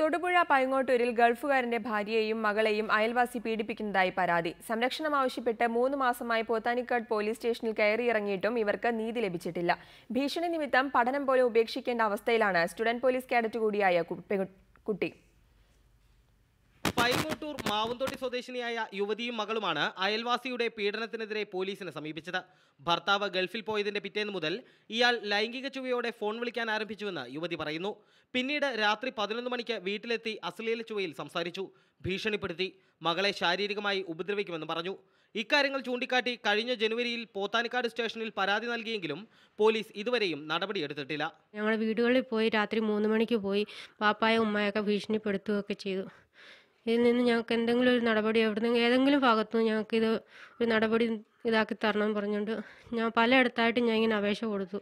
തൊടുപുഴ പൈങ്ങോട്ടൂരിൽ ഗൾഫുകാരന്റെ ഭാര്യയെയും മകളെയും അയൽവാസി പീഡിപ്പിക്കുന്നതായി പരാതി സംരക്ഷണം ആവശ്യപ്പെട്ട് മൂന്ന് മാസമായി പോത്താനിക്കാട് പോലീസ് സ്റ്റേഷനിൽ കയറിയിറങ്ങിയിട്ടും ഇവർക്ക് നീതി ലഭിച്ചിട്ടില്ല ഭീഷണി നിമിത്തം പഠനം പോലും ഉപേക്ഷിക്കേണ്ട അവസ്ഥയിലാണ് സ്റ്റുഡന്റ് പോലീസ് കാഡറ്റ് കൂടിയായ കുട്ടി തിരുവള്ളൂർ മാവുന്തോട്ടി സ്വദേശിനിയായ യുവതിയും മകളുമാണ് അയൽവാസിയുടെ പീഡനത്തിനെതിരെ പോലീസിനെ സമീപിച്ചത് ഭർത്താവ് ഗൾഫിൽ പോയതിന്റെ പിറ്റേന്ന് മുതൽ ഇയാൾ ലൈംഗിക ചുവയോടെ ഫോൺ വിളിക്കാൻ ആരംഭിച്ചുവെന്ന് യുവതി പറയുന്നു പിന്നീട് രാത്രി പതിനൊന്ന് മണിക്ക് വീട്ടിലെത്തി അശ്ലീല ചുവയിൽ സംസാരിച്ചു ഭീഷണിപ്പെടുത്തി മകളെ ശാരീരികമായി ഉപദ്രവിക്കുമെന്ന് പറഞ്ഞു ഇക്കാര്യങ്ങൾ ചൂണ്ടിക്കാട്ടി കഴിഞ്ഞ ജനുവരിയിൽ പോത്താനിക്കാട് സ്റ്റേഷനിൽ പരാതി നൽകിയെങ്കിലും പോലീസ് ഇതുവരെയും നടപടിയെടുത്തിട്ടില്ല ഞങ്ങൾ വീടുകളിൽ പോയി രാത്രി മൂന്ന് മണിക്ക് പോയി പാപ്പായ ഉമ്മയൊക്കെ ഭീഷണിപ്പെടുത്തുകയൊക്കെ ചെയ്തു ഇതിൽ നിന്ന് ഞങ്ങൾക്ക് എന്തെങ്കിലും ഒരു നടപടി എവിടുന്ന് ഏതെങ്കിലും ഭാഗത്തു നിന്ന് ഞങ്ങൾക്ക് ഇത് ഒരു നടപടി ഇതാക്കി തരണം പറഞ്ഞുകൊണ്ട് ഞാൻ പലയിടത്തായിട്ടും ഞാൻ ഇങ്ങനെ അപേക്ഷ കൊടുത്തു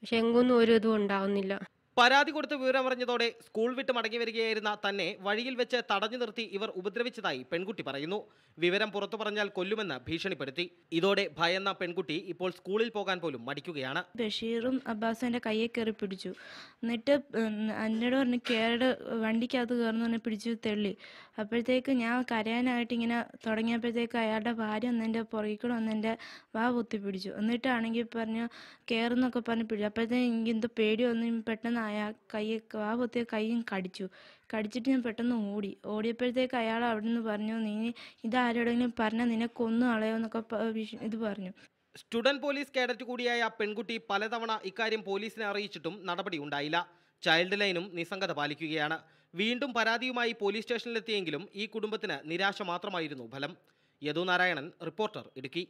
പക്ഷെ എങ്ങൊന്നും ഒരു ഇതും ഉണ്ടാവുന്നില്ല പരാതി കൊടുത്ത് വിവരമറിഞ്ഞതോടെ സ്കൂൾ വിട്ട് മടങ്ങി വരികയായിരുന്ന തന്നെ വഴിയിൽ വെച്ച് തടഞ്ഞു നിർത്തി ഇവർ ഉപദ്രവിച്ചതായി പെൺകുട്ടി പറയുന്നു വിവരം പുറത്തു പറഞ്ഞാൽ കൊല്ലുമെന്ന് ഭീഷണിപ്പെടുത്തി ഇതോടെ ഭയന്ന പെൺകുട്ടി ഇപ്പോൾ സ്കൂളിൽ പോകാൻ പോലും മടിക്കുകയാണ് ബഷീറും അബ്ബാസും എന്റെ കയ്യെ കയറി പിടിച്ചു എന്നിട്ട് എന്നോട് പറഞ്ഞു കയറിയുടെ വണ്ടിക്കകത്ത് കയറുന്ന പിടിച്ചു തെള്ളി അപ്പോഴത്തേക്ക് ഞാൻ കരയാനായിട്ട് ഇങ്ങനെ തുടങ്ങിയപ്പോഴത്തേക്ക് അയാളുടെ ഭാര്യ ഒന്ന് എൻ്റെ പുറകിക്കൂടെ ഒന്ന് എൻ്റെ വാ പൊത്തി പിടിച്ചു എന്നിട്ടാണെങ്കിൽ പറഞ്ഞു കയറുന്നൊക്കെ പറഞ്ഞ് പിടിച്ചു അപ്പോഴത്തേക്ക് എനിക്ക് എന്തോ പേടി പെട്ടെന്ന് ആയ കൈയൊക്കെ ആ കുത്തിയ കൈയും കടിച്ചു കടിച്ചിട്ട് ഞാൻ പെട്ടെന്ന് ഓടി ഓടിയപ്പോഴത്തേക്ക് അയാൾ അവിടെ നിന്ന് പറഞ്ഞു നീ ഇതാരോടെങ്കിലും പറഞ്ഞാൽ നിന്നെ കൊന്നു കളയോ എന്നൊക്കെ ഇത് പറഞ്ഞു സ്റ്റുഡൻറ് പോലീസ് കേഡറ്റ് കൂടിയായ പെൺകുട്ടി പലതവണ ഇക്കാര്യം പോലീസിനെ അറിയിച്ചിട്ടും നടപടി ഉണ്ടായില്ല ചൈൽഡ് ലൈനും നിസ്സംഗത പാലിക്കുകയാണ് വീണ്ടും പരാതിയുമായി പോലീസ് സ്റ്റേഷനിലെത്തിയെങ്കിലും ഈ കുടുംബത്തിന് നിരാശ മാത്രമായിരുന്നു ഫലം യദുനാരായണൻ റിപ്പോർട്ടർ ഇടുക്കി